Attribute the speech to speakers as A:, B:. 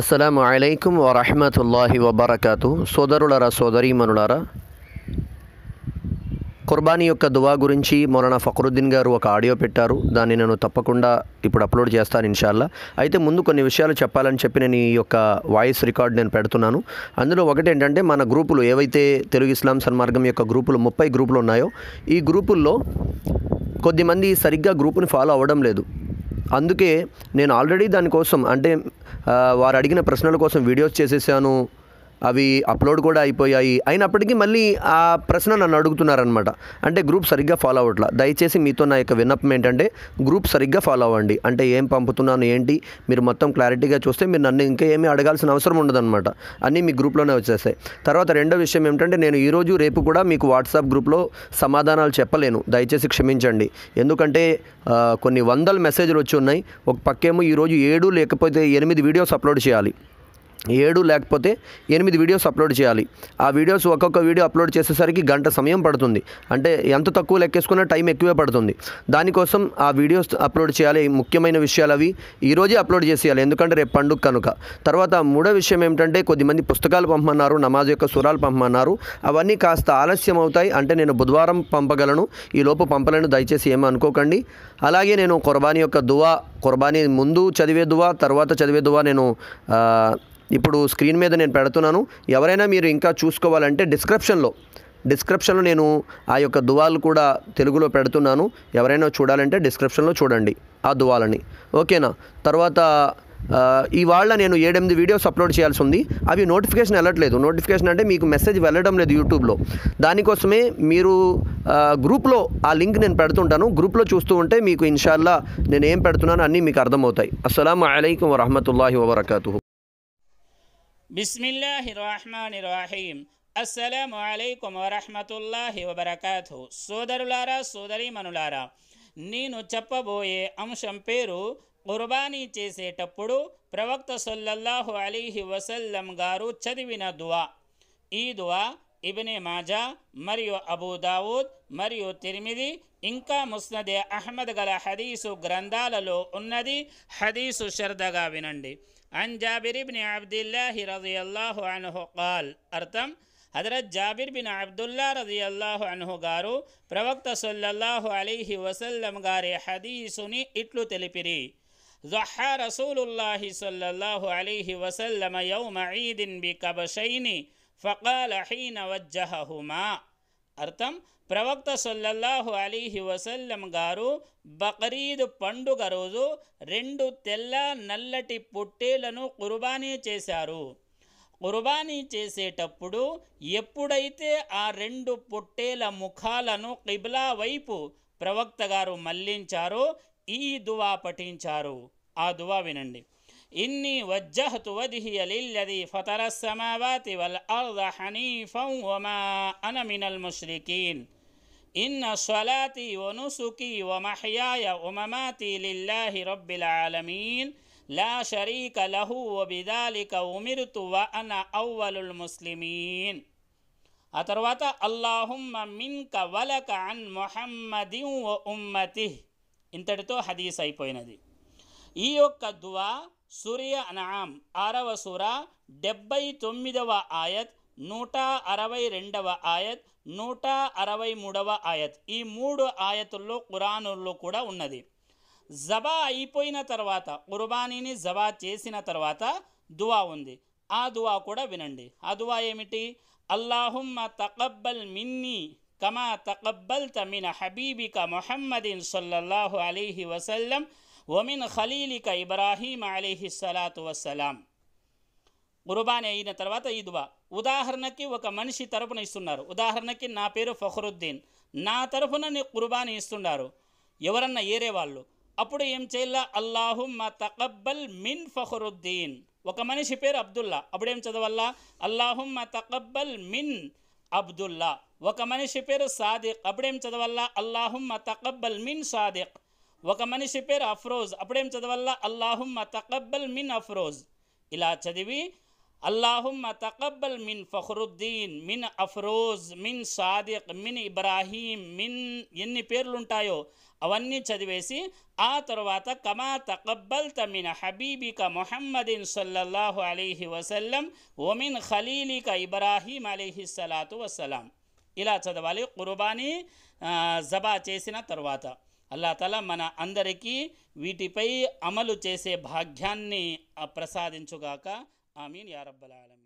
A: అస్సలము అలైకుం వరహమతుల్లాహి వబర్కాతు సోదరులరా సోదరీమనులారా కుర్బానీ యొక్క దువా గురించి మొలన ఫక్రుద్దీన్ గారు ఒక ఆడియో పెట్టారు దాన్ని నేను తప్పకుండా ఇప్పుడు అప్లోడ్ చేస్తాను ఇన్షాల్లా అయితే ముందు కొన్ని విషయాలు చెప్పాలని చెప్పి నేను ఈ యొక్క వాయిస్ రికార్డ్ నేను పెడుతున్నాను అందులో ఒకటి ఏంటంటే మన గ్రూపులు ఏవైతే తెలుగు ఇస్లాం సన్మార్గం యొక్క గ్రూపులు ముప్పై గ్రూపులు ఉన్నాయో ఈ గ్రూపుల్లో కొద్దిమంది సరిగ్గా గ్రూపుని ఫాలో అవ్వడం లేదు అందుకే నేను ఆల్రెడీ దానికోసం అంటే వారు అడిగిన ప్రశ్నల కోసం వీడియోస్ చేసేసాను అవి అప్లోడ్ కూడా అయిపోయాయి అయినప్పటికీ మళ్ళీ ఆ ప్రశ్న నన్ను అడుగుతున్నారనమాట అంటే గ్రూప్ సరిగ్గా ఫాలో అవ్వట్లా దయచేసి మీతో నా యొక్క విన్నపం ఏంటంటే గ్రూప్ సరిగ్గా ఫాలో అవ్వండి అంటే ఏం పంపుతున్నాను ఏంటి మీరు మొత్తం క్లారిటీగా చూస్తే మీరు నన్ను ఇంకా ఏమీ అడగాల్సిన అవసరం ఉండదన్నమాట అన్నీ మీ గ్రూప్లోనే వచ్చేస్తాయి తర్వాత రెండో విషయం ఏమిటంటే నేను ఈరోజు రేపు కూడా మీకు వాట్సాప్ గ్రూప్లో సమాధానాలు చెప్పలేను దయచేసి క్షమించండి ఎందుకంటే కొన్ని వందల మెసేజ్లు వచ్చి ఉన్నాయి ఒక పక్కేమో ఈరోజు ఏడు లేకపోతే ఎనిమిది వీడియోస్ అప్లోడ్ చేయాలి ఏడు లేకపోతే ఎనిమిది వీడియోస్ అప్లోడ్ చేయాలి ఆ వీడియోస్ ఒక్కొక్క వీడియో అప్లోడ్ చేసేసరికి గంట సమయం పడుతుంది అంటే ఎంత తక్కువ లెక్కేసుకున్నా టైం ఎక్కువే పడుతుంది దానికోసం ఆ వీడియోస్ అప్లోడ్ చేయాలి ముఖ్యమైన విషయాలు అవి ఈరోజే అప్లోడ్ చేసేయాలి ఎందుకంటే రేపు పండుగ కనుక తర్వాత మూడో విషయం ఏమిటంటే కొద్దిమంది పుస్తకాలు పంపమన్నారు నమాజ్ యొక్క సురాలు పంపమన్నారు అవన్నీ కాస్త ఆలస్యం అవుతాయి అంటే నేను బుధవారం పంపగలను ఈ లోపు పంపలను దయచేసి ఏమనుకోకండి అనుకోకండి అలాగే నేను కుర్బానీ యొక్క దువా కుర్బానీ ముందు చదివే దువా తర్వాత చదివే దువా నేను ఇప్పుడు స్క్రీన్ మీద నేను పెడుతున్నాను ఎవరైనా మీరు ఇంకా చూసుకోవాలంటే డిస్క్రిప్షన్లో డిస్క్రిప్షన్లో నేను ఆ యొక్క దువాలు కూడా తెలుగులో పెడుతున్నాను ఎవరైనా చూడాలంటే డిస్క్రిప్షన్లో చూడండి ఆ దువాలని ఓకేనా తర్వాత ఇవాళ నేను ఏడెనిమిది వీడియోస్ అప్లోడ్ చేయాల్సి ఉంది అవి నోటిఫికేషన్ వెళ్ళట్లేదు నోటిఫికేషన్ అంటే మీకు మెసేజ్ వెళ్ళడం లేదు యూట్యూబ్లో దానికోసమే మీరు గ్రూప్లో ఆ లింక్ నేను పెడుతుంటాను గ్రూప్లో చూస్తూ ఉంటే మీకు ఇన్షాల్లా నేను ఏం పెడుతున్నానో అన్నీ మీకు అర్థమవుతాయి అస్సలం అయికం వరహమూల వబర్కూ
B: బిస్మిల్లాహి రహమాన్ రహీం అస్సలం అలైకుం వరహమతుల్లాహి వబర్కాతు సోదరులారా సోదరీమనులారా నేను చెప్పబోయే అంశం పేరు కుర్బానీ చేసేటప్పుడు ప్రవక్త సొల్లహు అలీహి వసల్లం గారు చదివిన దువా ఈ దువా ఇబ్నే మాజా మరియు అబూదావుద్ మరియు తిరిమిది ఇంకా ముస్నదే అహ్మద్ గల హదీసు గ్రంథాలలో ఉన్నది హదీసు శ్రద్ధగా వినండి అన్ జాబిరిబిన్ అబ్దుల్లాహి రజియల్లాహు అన్హు కాల్ అర్థం హజరత్ జాబిర్ బిన్ అబ్దుల్లా రజియల్లాహు అన్హు గారు ప్రవక్త సొల్లల్లాహు అలీహి వసల్లం గారి హదీసుని ఇట్లు తెలిపిరి ضحى رسول الله صلى الله عليه وسلم يوم عيد بكبشين فقال حين وجههما అర్థం ప్రవక్త సొల్లల్లాహు అలీహి వసల్లం గారు బక్రీద్ పండుగ రోజు రెండు తెల్ల నల్లటి పొట్టేలను కుర్బానీ చేశారు కుర్బానీ చేసేటప్పుడు ఎప్పుడైతే ఆ రెండు పొట్టేల ముఖాలను కిబ్లా వైపు ప్రవక్త గారు మళ్లించారో ఈ దువా పఠించారు ఆ దువా వినండి إني وجهت وجهي للذي فطر السماوات والأرض حنيفا وما أنا من المشركين إن صلاتي ونسكي ومحياي ومماتي لله رب العالمين لا شريك له وبذلك أمرت وأنا أول المسلمين ఆ తర్వాత అల్లాహుమ్మ మిన్క వలక అన్ మొహమ్మది ఓ حديث أي హదీస్ دي ఈ యొక్క దువా సూర్య అనాం ఆరవ సూర డెబ్బై తొమ్మిదవ ఆయత్ నూట అరవై రెండవ ఆయత్ నూట అరవై మూడవ ఆయత్ ఈ మూడు ఆయతుల్లో కురానుల్లో కూడా ఉన్నది జబా అయిపోయిన తర్వాత కుర్బానీని జబా చేసిన తర్వాత దువా ఉంది ఆ దువా కూడా వినండి ఆ దువా ఏమిటి అల్లాహుమ్మ తకబ్బల్ మిన్ని కమా తకబ్బల్ తమిన హబీబిక మొహమ్మదిన్ సల్లల్లాహు అలీహి వసల్లం ఒమిన్ ఖలీలిక ఇబ్రాహీం అలీహి సలాతు వసలాం కుర్బాన్ అయిన తర్వాత ఇదివా ఉదాహరణకి ఒక మనిషి తరపున ఇస్తున్నారు ఉదాహరణకి నా పేరు ఫహరుద్దీన్ నా తరఫున నీ కుర్బానీ ఇస్తున్నారు ఎవరన్నా ఏరే వాళ్ళు అప్పుడు ఏం చేయాలా అల్లాహుమ్మ తకబ్బల్ మిన్ ఫహరుద్దీన్ ఒక మనిషి పేరు అబ్దుల్లా అప్పుడేం చదవాలా అల్లాహుమ్మ తకబ్బల్ మిన్ అబ్దుల్లా ఒక మనిషి పేరు సాదిక్ అప్పుడేం చదవాలా అల్లాహుమ్మ తకబ్బల్ మిన్ సాదిక్ ఒక మనిషి పేరు అఫ్రోజ్ అప్పుడేం చదవాలా అల్లాహుమ్మ తకబ్బల్ మిన్ అఫ్రోజ్ ఇలా చదివి అల్లాహుమ్మ తకబ్బల్ మిన్ ఫఖరుద్దీన్ మిన్ అఫ్రోజ్ మిన్ సాదిక్ మిన్ ఇబ్రాహీం మిన్ ఎన్ని పేర్లుంటాయో అవన్నీ చదివేసి ఆ తర్వాత కమా తకబ్బల్ తమిన హబీబిక మొహమ్మదిన్ సల్లల్లాహు అలీహి వసల్లం ఒమిన్ ఖలీలిక ఇబ్రాహీం అలీహి సలాతు వసలాం ఇలా చదవాలి కుర్బానీ జబా చేసిన తర్వాత అల్లాతల మన అందరికీ వీటిపై అమలు చేసే భాగ్యాన్ని ప్రసాదించుగాక ఆమీన్ మీన్ ఆలమీ